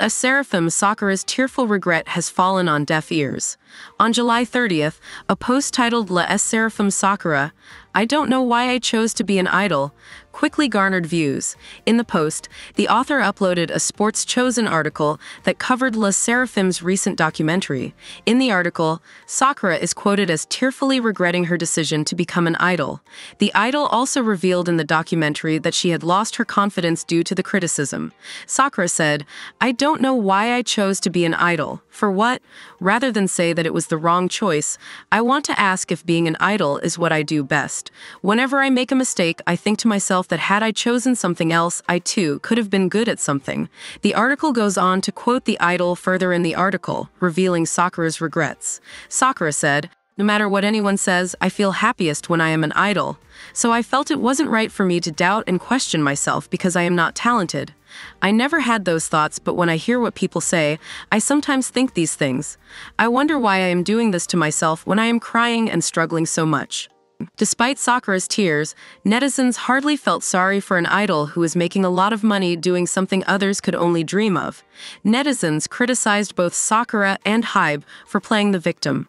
As Seraphim, Sakura's tearful regret has fallen on deaf ears. On July 30th, a post titled La S. Seraphim Sakura, I don't know why I chose to be an idol, quickly garnered views. In the post, the author uploaded a Sports Chosen article that covered La Seraphim's recent documentary. In the article, Sakura is quoted as tearfully regretting her decision to become an idol. The idol also revealed in the documentary that she had lost her confidence due to the criticism. Sakura said, I don't know why I chose to be an idol. For what? Rather than say that it was the wrong choice, I want to ask if being an idol is what I do best. Whenever I make a mistake, I think to myself that had I chosen something else, I too could have been good at something. The article goes on to quote the idol further in the article, revealing Sakura's regrets. Sakura said, no matter what anyone says, I feel happiest when I am an idol, so I felt it wasn't right for me to doubt and question myself because I am not talented. I never had those thoughts, but when I hear what people say, I sometimes think these things. I wonder why I am doing this to myself when I am crying and struggling so much. Despite Sakura's tears, netizens hardly felt sorry for an idol who is making a lot of money doing something others could only dream of. Netizens criticized both Sakura and Hybe for playing the victim.